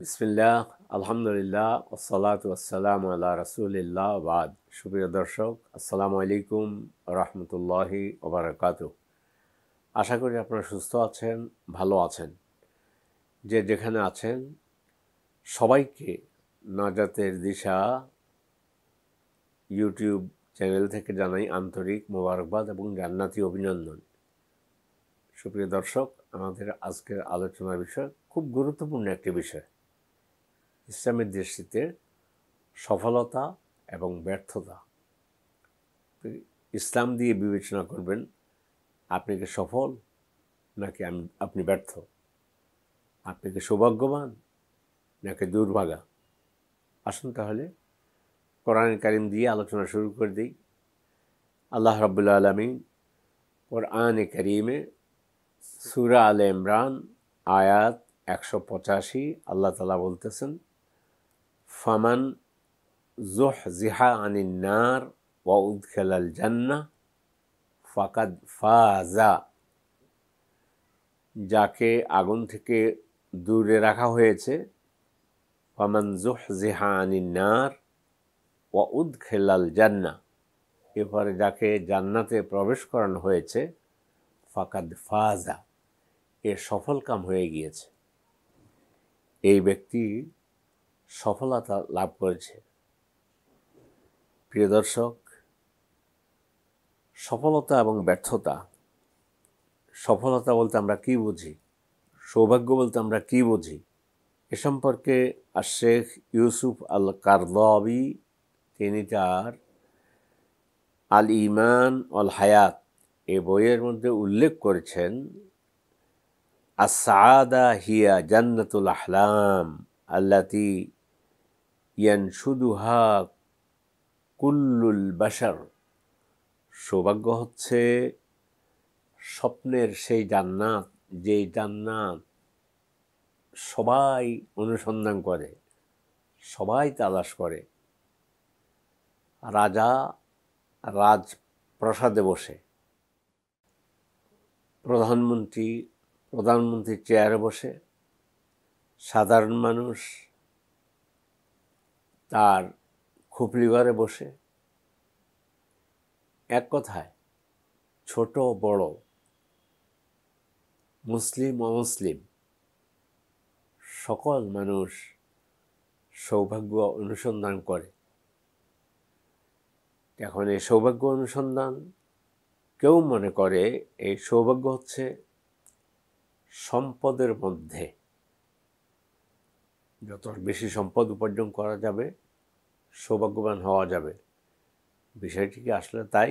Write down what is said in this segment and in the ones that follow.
বিসমিল্লাহ আলহামদুলিল্লাহ ওসালাত ওসালাম আল্লাহ রাসুলিল্লাহ বাদ সুপ্রিয় দর্শক আসসালামু আলাইকুম রহমতুল্লাহি ওবরাকাত আশা করি আপনারা সুস্থ আছেন ভালো আছেন যে যেখানে আছেন সবাইকে নাজাতের দিশা ইউটিউব চ্যানেল থেকে জানাই আন্তরিক মোবারকবাদ এবং জান্নাতি অভিনন্দন সুপ্রিয় দর্শক আমাদের আজকের আলোচনার বিষয় খুব গুরুত্বপূর্ণ একটি বিষয় ইসলামের দৃষ্টিতে সফলতা এবং ব্যর্থতা ইসলাম দিয়ে বিবেচনা করবেন আপনি কি সফল নাকি আমি আপনি ব্যর্থ আপনি কি সৌভাগ্যবান নাকি দুর্ভাগা আসুন তাহলে কোরআন কারিম দিয়ে আলোচনা শুরু করে দিই আল্লাহ রবুল্লা আলমিন কোরআন করিমে সুরা আল ইমরান আয়াত একশো পঁচাশি আল্লাহ তালা বলতেছেন ফামান জোহ জিহা নার ওয়া উদ্খেলাল জান্না ফাকাদ ফাজা যাকে আগুন থেকে দূরে রাখা হয়েছে ফামান জোহ জিহা নার ওয়া উদ্খেলাল জান্না এরপরে যাকে জান্নাতে প্রবেশ করানো হয়েছে ফাকাদ ফাজা এ সফল কাম হয়ে গিয়েছে এই ব্যক্তি সফলতা লাভ করেছে প্রিয় দর্শক সফলতা এবং ব্যর্থতা সফলতা বলতে আমরা কি বুঝি সৌভাগ্য বলতে আমরা কি বুঝি এ সম্পর্কে আর শেখ ইউসুফ আল কারদবি তিনি তার আল ইমান অল হায়াত এ বইয়ের মধ্যে উল্লেখ করেছেন আসাদা হিয়া জান্নাতুল আহলাম আল্লাতি ইয়ানসুদুহা কুল্লুল বাসার সৌভাগ্য হচ্ছে স্বপ্নের সেই জান্নাত যেই জান্নাত সবাই অনুসন্ধান করে সবাই তালাশ করে রাজা রাজ প্রসাদে বসে প্রধানমন্ত্রী প্রধানমন্ত্রীর চেয়ারে বসে সাধারণ মানুষ তার খুপলি ঘরে বসে এক কথায় ছোট বড় মুসলিম অমুসলিম সকল মানুষ সৌভাগ্য অনুসন্ধান করে এখন এই সৌভাগ্য অনুসন্ধান কেউ মনে করে এই সৌভাগ্য হচ্ছে সম্পদের মধ্যে যত বেশি সম্পদ উপার্জন করা যাবে সৌভাগ্যবান হওয়া যাবে বিষয়টি কি আসলে তাই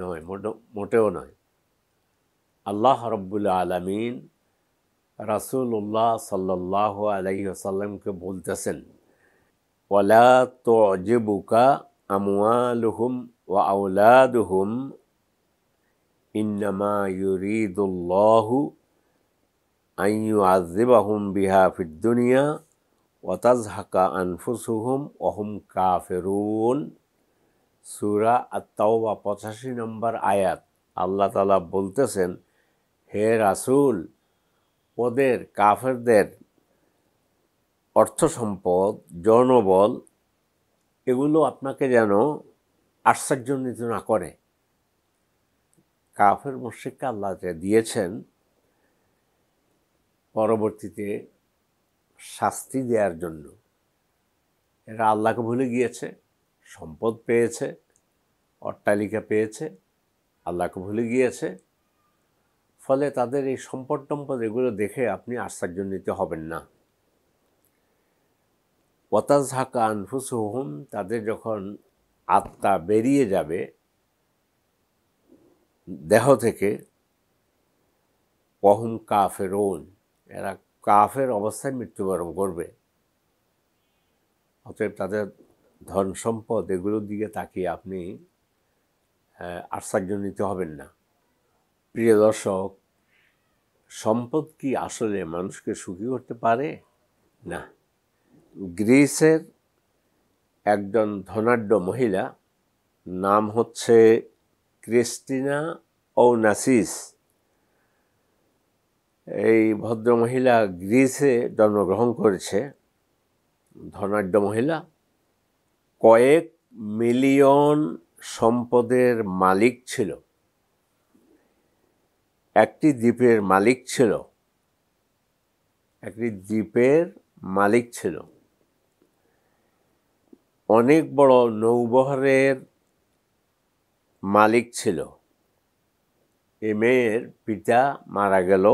নয় মোটেও নয় আল্লাহ রব্বুল আলমিন রাসুল্লাহ সাল্লাহ আলহিহাসাল্লামকে বলতেছেন ওয়ালা তো অজেবুকা আমুয়ালুহুম ও আউলাদুহুম ইন্নামা ইউরিদুল্লাহু আইউ আজেবাহুম বিহা ফিদ্দুনিয়া ওয়াতাজ হাকা আনফুসুহুম অহুম কাফেরুন সুরা আত্মাওবা পঁচাশি নম্বর আয়াত আল্লাহ তালা বলতেছেন হে রাসুল ওদের কাফেরদের অর্থ সম্পদ জনবল এগুলো আপনাকে যেন আশ্চর্যজনিত না করে কাফের মুর্শিককে আল্লাহ দিয়েছেন পরবর্তীতে শাস্তি দেওয়ার জন্য এরা আল্লাহকে ভুলে গিয়েছে সম্পদ পেয়েছে অট্টালিকা পেয়েছে আল্লাহকে ভুলে গিয়েছে ফলে তাদের এই সম্পদ টম্পদ এগুলো দেখে আপনি আশ্চর্য নিতে হবেন না ওয়াতাজ হাকা আনফুসুহুম তাদের যখন আত্মা বেরিয়ে যাবে দেহ থেকে পহম কাফেরোন এরা কাফের অবস্থায় মৃত্যুবরণ করবে অতএব তাদের ধন সম্পদ এগুলোর দিকে তাকিয়ে আপনি নিতে হবেন না প্রিয় দর্শক সম্পদ কি আসলে মানুষকে সুখী করতে পারে না গ্রিসের একজন ধনাঢ্য মহিলা নাম হচ্ছে ক্রিস্টিনা ও নাসিস এই ভদ্রমহিলা গ্রিসে জন্মগ্রহণ করেছে ধনাঢ্য মহিলা কয়েক মিলিয়ন সম্পদের মালিক ছিল একটি দ্বীপের মালিক ছিল একটি দ্বীপের মালিক ছিল অনেক বড় নৌবহরের মালিক ছিল এ মেয়ের পিতা মারা গেল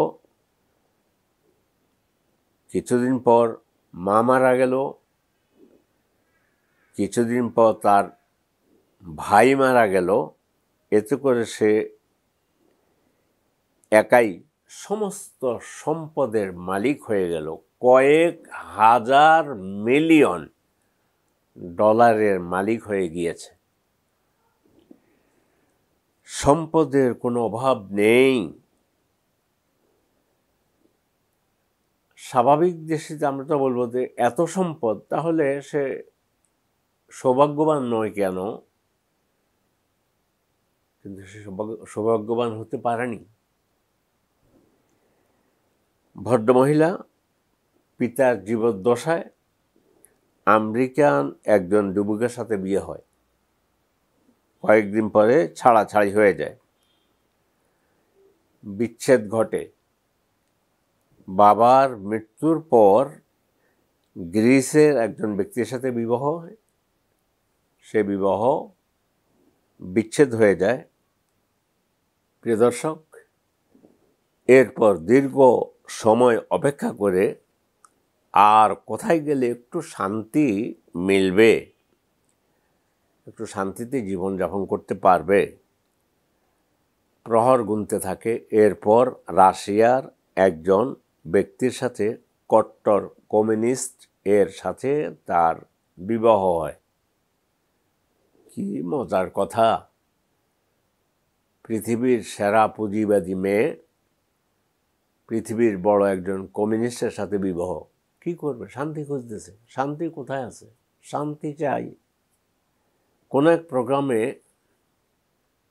কিছুদিন পর মা মারা গেল কিছুদিন পর তার ভাই মারা গেল এতে করে সে একাই সমস্ত সম্পদের মালিক হয়ে গেল কয়েক হাজার মিলিয়ন ডলারের মালিক হয়ে গিয়েছে সম্পদের কোনো অভাব নেই স্বাভাবিক দেশে আমরা তো বলবো যে এত সম্পদ তাহলে সে সৌভাগ্যবান নয় কেন কিন্তু সে সৌভাগ্যবান হতে পারেনি ভদ্রমহিলা পিতার জীবদ্দশায় আমেরিকান একজন ডুবুকের সাথে বিয়ে হয় কয়েকদিন পরে ছাড়াছাড়ি হয়ে যায় বিচ্ছেদ ঘটে বাবার মৃত্যুর পর গ্রিসের একজন ব্যক্তির সাথে বিবাহ হয় সে বিবাহ বিচ্ছেদ হয়ে যায় প্রিয় দর্শক এরপর দীর্ঘ সময় অপেক্ষা করে আর কোথায় গেলে একটু শান্তি মিলবে একটু শান্তিতে জীবনযাপন করতে পারবে প্রহর গুনতে থাকে এরপর রাশিয়ার একজন ব্যক্তির সাথে কট্টর কমিউনিস্ট এর সাথে তার বিবাহ হয় কি মজার কথা পৃথিবীর সেরা পুঁজিবাদী মেয়ে পৃথিবীর বড় একজন কমিউনিস্টের সাথে বিবাহ কি করবে শান্তি খুঁজতেছে শান্তি কোথায় আছে শান্তি চাই কোনো এক প্রোগ্রামে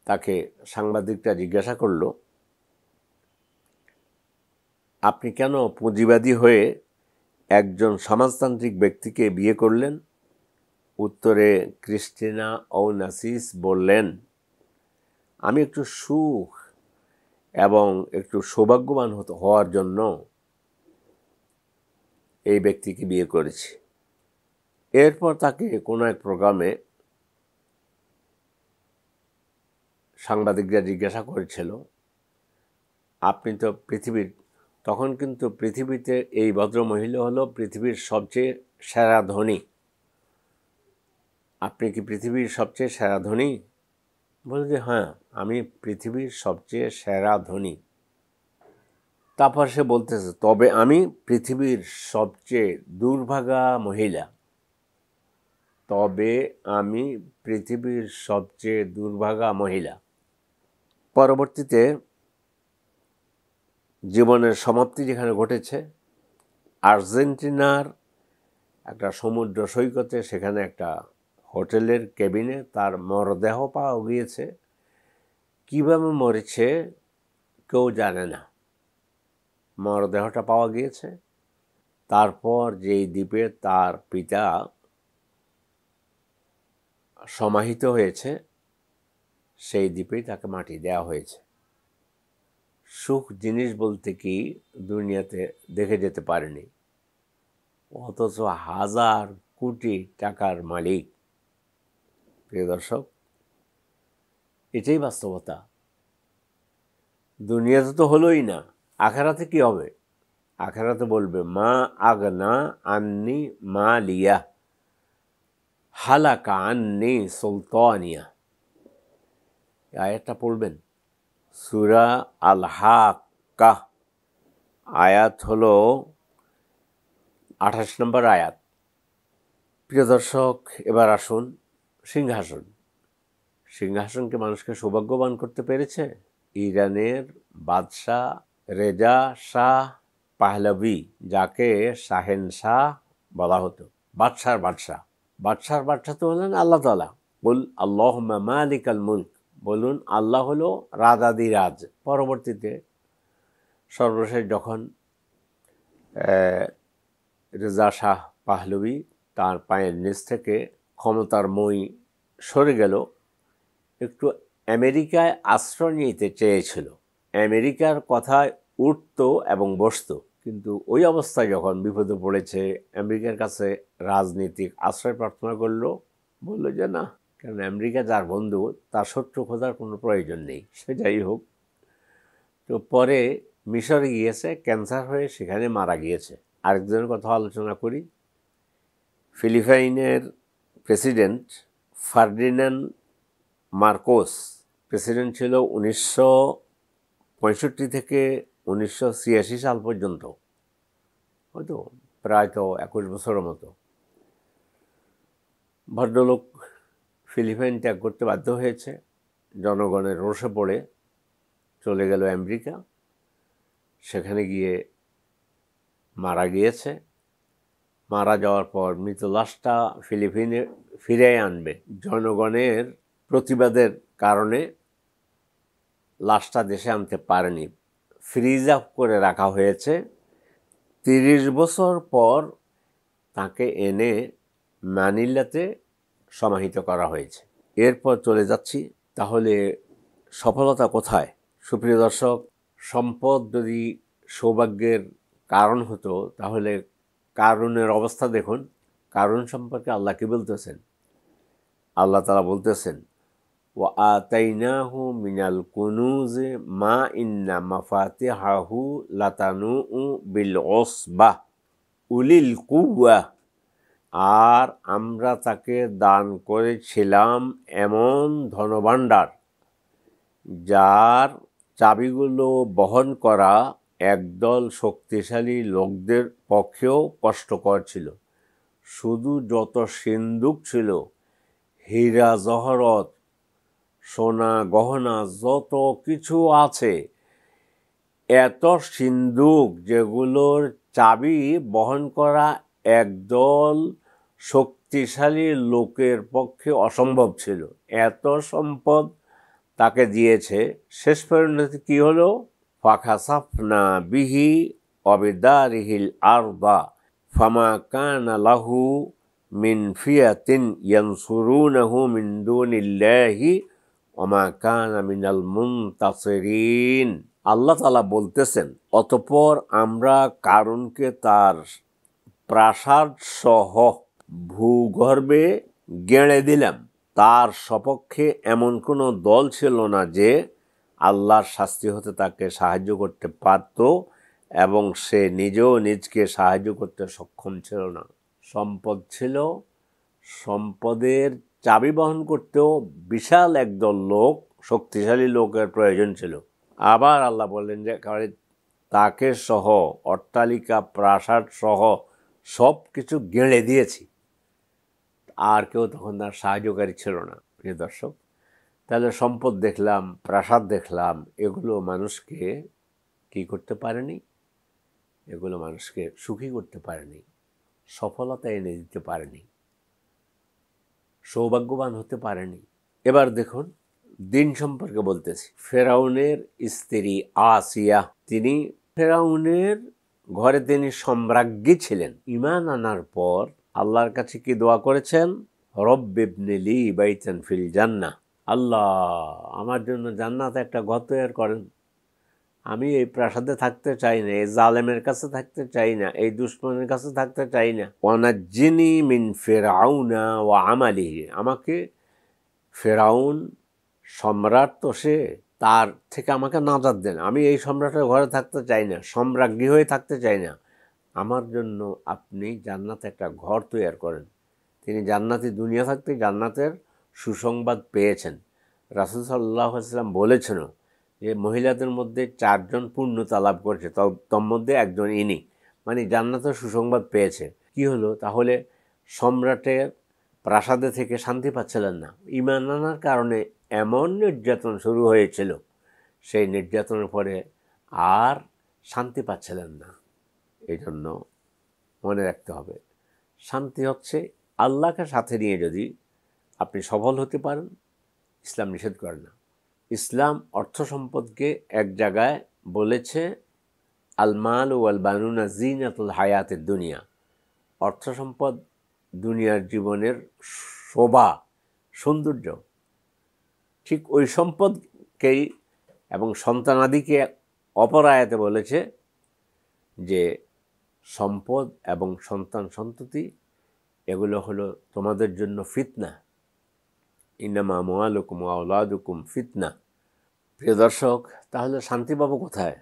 তাকে সাংবাদিকটা জিজ্ঞাসা করলো আপনি কেন পুঁজিবাদী হয়ে একজন সমাজতান্ত্রিক ব্যক্তিকে বিয়ে করলেন উত্তরে ক্রিস্টিনা ও নাসিস বললেন আমি একটু সুখ এবং একটু সৌভাগ্যবান হতো হওয়ার জন্য এই ব্যক্তিকে বিয়ে করেছি এরপর তাকে কোনো এক প্রোগ্রামে সাংবাদিকরা জিজ্ঞাসা করেছিল আপনি তো পৃথিবীর তখন কিন্তু পৃথিবীতে এই ভদ্র মহিলা হলো পৃথিবীর সবচেয়ে সেরা ধনী আপনি কি পৃথিবীর সবচেয়ে সেরা ধনী বলে যে হ্যাঁ আমি পৃথিবীর সবচেয়ে সেরা ধনী তারপর সে বলতেছে তবে আমি পৃথিবীর সবচেয়ে দুর্ভাগা মহিলা তবে আমি পৃথিবীর সবচেয়ে দুর্ভাগা মহিলা পরবর্তীতে জীবনের সমাপ্তি যেখানে ঘটেছে আর্জেন্টিনার একটা সমুদ্র সৈকতে সেখানে একটা হোটেলের কেবিনে তার মরদেহ পাওয়া গিয়েছে কীভাবে মরেছে কেউ জানে না মরদেহটা পাওয়া গিয়েছে তারপর যেই দ্বীপে তার পিতা সমাহিত হয়েছে সেই দ্বীপেই তাকে মাটি দেওয়া হয়েছে সুখ জিনিস বলতে কি দুনিয়াতে দেখে যেতে পারেনি অথচ হাজার কোটি টাকার মালিক প্রিয় দর্শক এটাই বাস্তবতা দুনিয়াতে তো হলোই না আখেরাতে কি হবে আখেরাতে বলবে মা আগনা আননি মা লিয়া হালাকা আননি সুলতানিয়া আয়াতটা পড়বেন সুরা আল হাক্কা আয়াত হল আঠাশ নম্বর আয়াত প্রিয় দর্শক এবার আসুন সিংহাসন সিংহাসনকে মানুষকে সৌভাগ্যবান করতে পেরেছে ইরানের বাদশাহ রেজা শাহ পাহলবি যাকে শাহেন শাহ বলা হতো বাদশার বাদশাহ বাদশার বাদশাহ তো হলেন আল্লাহ তালা বল আল্লাহ মালিক আল মুলক বলুন আল্লাহ হলো রাজাদিরাজ পরবর্তীতে সর্বশেষ যখন রেজা শাহ পাহলবি তার পায়ের নিচ থেকে ক্ষমতার মই সরে গেল একটু আমেরিকায় আশ্রয় নিতে চেয়েছিল আমেরিকার কথায় উঠত এবং বসত কিন্তু ওই অবস্থায় যখন বিপদে পড়েছে আমেরিকার কাছে রাজনীতিক আশ্রয় প্রার্থনা করলো বলল যে না কারণ আমেরিকা যার বন্ধু তার শত্রু খোঁজার কোনো প্রয়োজন নেই সে যাই হোক তো পরে মিশরে গিয়েছে ক্যান্সার হয়ে সেখানে মারা গিয়েছে আরেকজনের কথা আলোচনা করি ফিলিপাইনের প্রেসিডেন্ট ফার্ডিন্যান্ড মার্কোস প্রেসিডেন্ট ছিল উনিশশো পঁয়ষট্টি থেকে উনিশশো ছিয়াশি সাল পর্যন্ত হয়তো প্রায় তো একুশ বছরের মতো ভদ্রলোক ফিলিপাইন ত্যাগ করতে বাধ্য হয়েছে জনগণের রোষে পড়ে চলে গেল আমেরিকা সেখানে গিয়ে মারা গিয়েছে মারা যাওয়ার পর মৃত লাশটা ফিলিপিনে ফিরে আনবে জনগণের প্রতিবাদের কারণে লাশটা দেশে আনতে পারেনি ফ্রিজ আপ করে রাখা হয়েছে তিরিশ বছর পর তাকে এনে মানিলাতে সমাহিত করা হয়েছে এরপর চলে যাচ্ছি তাহলে সফলতা কোথায় সুপ্রিয় দর্শক সম্পদ যদি সৌভাগ্যের কারণ হতো তাহলে কারণের অবস্থা দেখুন কারণ সম্পর্কে আল্লাহ কী বলতেছেন আল্লাহ তালা বলতেছেন ও আতাইনাহু মিনাল যে মা ইন্না মাফাতে হাহু লাতানু বিল বা উলিল কুয়া আর আমরা তাকে দান করেছিলাম এমন ধনভাণ্ডার যার চাবিগুলো বহন করা একদল শক্তিশালী লোকদের পক্ষেও কষ্টকর ছিল শুধু যত সিন্দুক ছিল হীরা জহরত সোনা গহনা যত কিছু আছে এত সিন্দুক যেগুলোর চাবি বহন করা একদল শক্তিশালী লোকের পক্ষে অসম্ভব ছিল এত সম্পদ তাকে দিয়েছে শেষ পরিণতি কী হলো সাফনা বিহি অবিদারিহিল বা ফামা কান লাহু মিন ফিয়াতিন নাহু মিন দুনিল্লাহি ওমা কান মিনাল মুনতাসিরিন আল্লাহ তালা বলতেছেন অতপর আমরা কারণকে তার প্রাসাদ সহ ভূগর্ভে গেঁড়ে দিলাম তার সপক্ষে এমন কোনো দল ছিল না যে আল্লাহর শাস্তি হতে তাকে সাহায্য করতে পারত এবং সে নিজেও নিজকে সাহায্য করতে সক্ষম ছিল না সম্পদ ছিল সম্পদের চাবি বহন করতেও বিশাল একদল লোক শক্তিশালী লোকের প্রয়োজন ছিল আবার আল্লাহ বললেন যে কারণ তাকে সহ অট্টালিকা প্রাসাদ সহ সব কিছু গেঁড়ে দিয়েছি আর কেউ তখন তার সাহায্যকারী ছিল না প্রিয় দর্শক তাহলে সম্পদ দেখলাম প্রাসাদ দেখলাম এগুলো মানুষকে কি করতে পারেনি এগুলো মানুষকে সুখী করতে পারেনি সফলতা এনে দিতে পারেনি সৌভাগ্যবান হতে পারেনি এবার দেখুন দিন সম্পর্কে বলতেছি ফেরাউনের স্ত্রী আসিয়া তিনি ফেরাউনের ঘরে তিনি সম্রাজ্ঞী ছিলেন ইমান আনার পর আল্লাহর কাছে কি দোয়া করেছেন রব্বিবনিলি বাইতেন ফিল জান্না আল্লাহ আমার জন্য জান্নাত একটা ঘর তৈরি করেন আমি এই প্রাসাদে থাকতে চাই না এই জালেমের কাছে থাকতে চাই না এই দুশ্মনের কাছে থাকতে চাই না জিনি মিন ফেরাউনা ও আমালিহি আমাকে ফেরাউন সম্রাট তো সে তার থেকে আমাকে নাজাত দেন আমি এই সম্রাটের ঘরে থাকতে চাই না সম্রাজ্ঞী হয়ে থাকতে চাই না আমার জন্য আপনি জান্নাতে একটা ঘর তৈরি করেন তিনি জান্নাতি দুনিয়া থাকতে জান্নাতের সুসংবাদ পেয়েছেন রাসুল সাল্লাহ আসলাম বলেছেন যে মহিলাদের মধ্যে চারজন পূর্ণতা লাভ করেছে মধ্যে একজন ইনি মানে জান্নাতের সুসংবাদ পেয়েছে কি হলো তাহলে সম্রাটের প্রাসাদে থেকে শান্তি পাচ্ছিলেন না ইমান আনার কারণে এমন নির্যাতন শুরু হয়েছিল সেই নির্যাতনের পরে আর শান্তি পাচ্ছিলেন না এই জন্য মনে রাখতে হবে শান্তি হচ্ছে আল্লাহকে সাথে নিয়ে যদি আপনি সফল হতে পারেন ইসলাম নিষেধ করে না ইসলাম অর্থ সম্পদকে এক জায়গায় বলেছে আলমাল ও বানুনা জিনাতুল হায়াতের দুনিয়া অর্থ সম্পদ দুনিয়ার জীবনের শোভা সৌন্দর্য ঠিক ওই সম্পদকেই এবং সন্তানাদিকে অপরায়তে বলেছে যে সম্পদ এবং সন্তান সন্ততি এগুলো হলো তোমাদের জন্য ফিতনা ইনামা মোয়ালুকুম আউলাদুকুম ফিতনা প্রিয় দর্শক তাহলে শান্তি পাবো কোথায়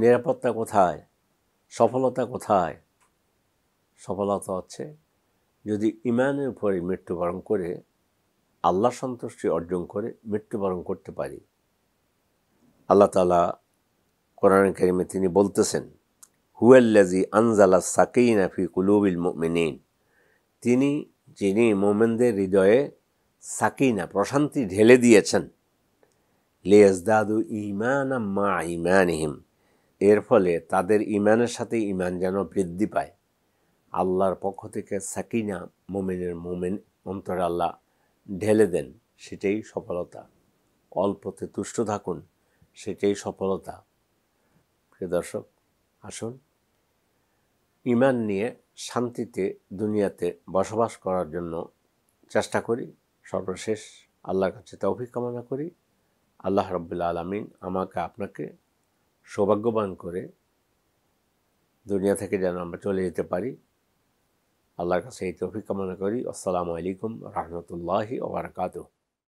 নিরাপত্তা কোথায় সফলতা কোথায় সফলতা হচ্ছে যদি ইমানের উপরে মৃত্যুবরণ করে আল্লাহ সন্তুষ্টি অর্জন করে মৃত্যুবরণ করতে পারি আল্লাহ তালা কোরআন কারিমে তিনি বলতেছেন হুয়াল্লাজি আনজালা সাকিনা ফি কুলুবিল মুমিনিন তিনি যিনি মোমেনদের হৃদয়ে সাকিনা প্রশান্তি ঢেলে দিয়েছেন লিয়াজদাদু ইমানা মা ইমানহিম এর ফলে তাদের ইমানের সাথে ইমান যেন বৃদ্ধি পায় আল্লাহর পক্ষ থেকে সাকিনা মোমেনের মোমেন অন্তর আল্লাহ ঢেলে দেন সেটাই সফলতা অল্পতে তুষ্ট থাকুন সেটাই সফলতা প্রিয় দর্শক আসুন ইমান নিয়ে শান্তিতে দুনিয়াতে বসবাস করার জন্য চেষ্টা করি সর্বশেষ আল্লাহর কাছে তৌফিক কামনা করি আল্লাহ রব্বুল্লা আলমিন আমাকে আপনাকে সৌভাগ্যবান করে দুনিয়া থেকে যেন আমরা চলে যেতে পারি আল্লাহর কাছে এই তৌফিক কামনা করি আসসালামু আলাইকুম রহমতুল্লাহি ওবরাকাতুহ